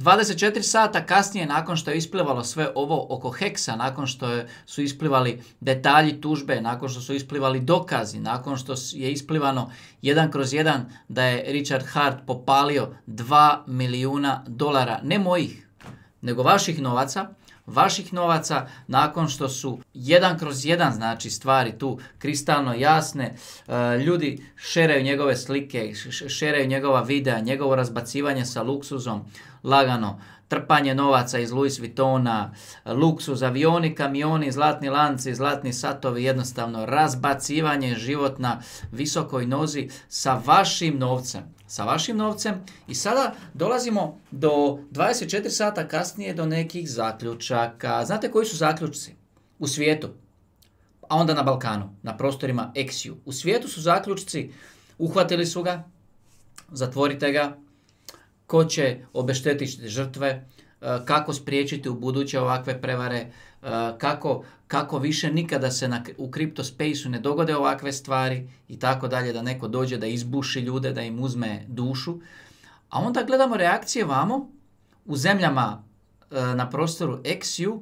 24 sata kasnije nakon što je isplivalo sve ovo oko Heksa, nakon što su isplivali detalji tužbe, nakon što su isplivali dokazi, nakon što je isplivano jedan kroz jedan da je Richard Hart popalio 2 milijuna dolara, ne mojih, nego vaših novaca, vaših novaca nakon što su jedan kroz jedan znači stvari tu kristalno jasne e, ljudi šeraju njegove slike šeraju njegova videa njegovo razbacivanje sa luksuzom lagano trpanje novaca iz Louis Vuittona, luksuz, avioni, kamioni, zlatni lanci, zlatni satovi, jednostavno razbacivanje život na visokoj nozi sa vašim novcem. Sa vašim novcem i sada dolazimo do 24 sata kasnije do nekih zaključaka. Znate koji su zaključci u svijetu, a onda na Balkanu, na prostorima Eksiju? U svijetu su zaključci, uhvatili su ga, zatvorite ga, ko će obeštetiti žrtve, e, kako spriječiti u buduće ovakve prevare, e, kako, kako više nikada se na, u kriptospaceu ne dogode ovakve stvari i tako dalje, da neko dođe da izbuši ljude, da im uzme dušu. A onda gledamo reakcije vamo u zemljama e, na prostoru Exiu,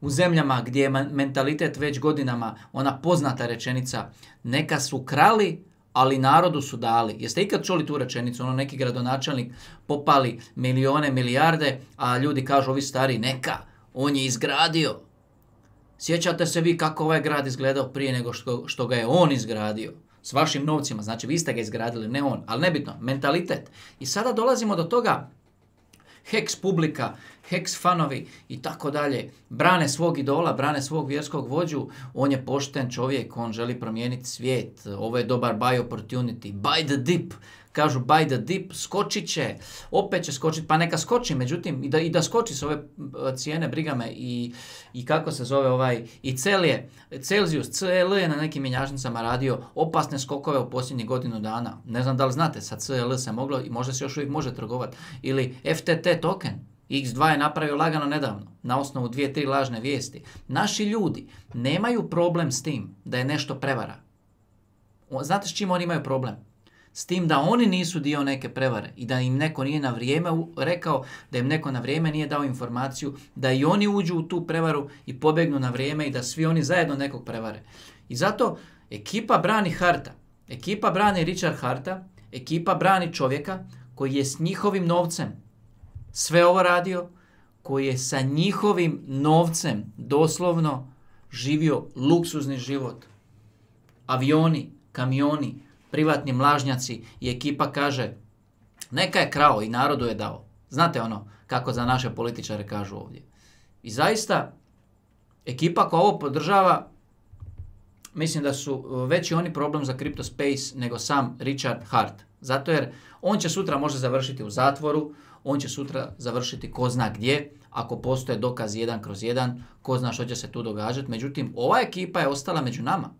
u zemljama gdje je mentalitet već godinama ona poznata rečenica neka su krali, ali narodu su dali. Jeste ikad čuli tu rečenicu, ono neki gradonačelnik popali milione, milijarde, a ljudi kažu ovi stari neka, on je izgradio. Sjećate se vi kako ovaj grad izgledao prije nego što, što ga je on izgradio s vašim novcima, znači vi ste ga izgradili, ne on, ali nebitno, mentalitet. I sada dolazimo do toga heks publika, heks fanovi i tako dalje, brane svog idola, brane svog vjerskog vođu, on je pošten čovjek, on želi promijeniti svijet, ovo je dobar buy opportunity, buy the dip, kažu buy the dip, skočit će, opet će skočiti, pa neka skoči, međutim, i da, i da skoči s ove e, cijene, briga me, i, i kako se zove ovaj, i cel je, Celsius, CL je na nekim mjenjačnicama radio opasne skokove u posljednjih godinu dana. Ne znam da li znate, sa CL se moglo i možda se još uvijek može trgovati. Ili FTT token, X2 je napravio lagano nedavno, na osnovu dvije, tri lažne vijesti. Naši ljudi nemaju problem s tim da je nešto prevara. Znate s čim oni imaju problem? S tim da oni nisu dio neke prevare i da im neko nije na vrijeme rekao, da im neko na vrijeme nije dao informaciju, da i oni uđu u tu prevaru i pobjegnu na vrijeme i da svi oni zajedno nekog prevare. I zato ekipa brani Harta, ekipa brani Richard Harta, ekipa brani čovjeka koji je s njihovim novcem sve ovo radio, koji je sa njihovim novcem doslovno živio luksuzni život. Avioni, kamioni, privatni mlažnjaci i ekipa kaže neka je krao i narodu je dao. Znate ono kako za naše političare kažu ovdje. I zaista ekipa koja ovo podržava mislim da su e, veći oni problem za Crypto Space nego sam Richard Hart. Zato jer on će sutra možda završiti u zatvoru, on će sutra završiti ko zna gdje, ako postoje dokaz jedan kroz jedan, ko zna što će se tu događati. Međutim, ova ekipa je ostala među nama.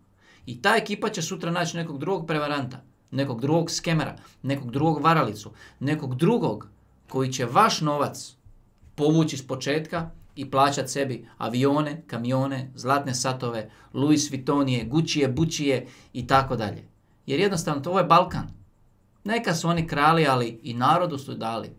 I ta ekipa će sutra naći nekog drugog prevaranta, nekog drugog skemera, nekog drugog varalicu, nekog drugog koji će vaš novac povući s početka i plaćati sebi avione, kamione, zlatne satove, Louis Vuittonije, Guccije, Bučije i tako dalje. Jer jednostavno to je Balkan. Neka su oni krali, ali i narodu su dali.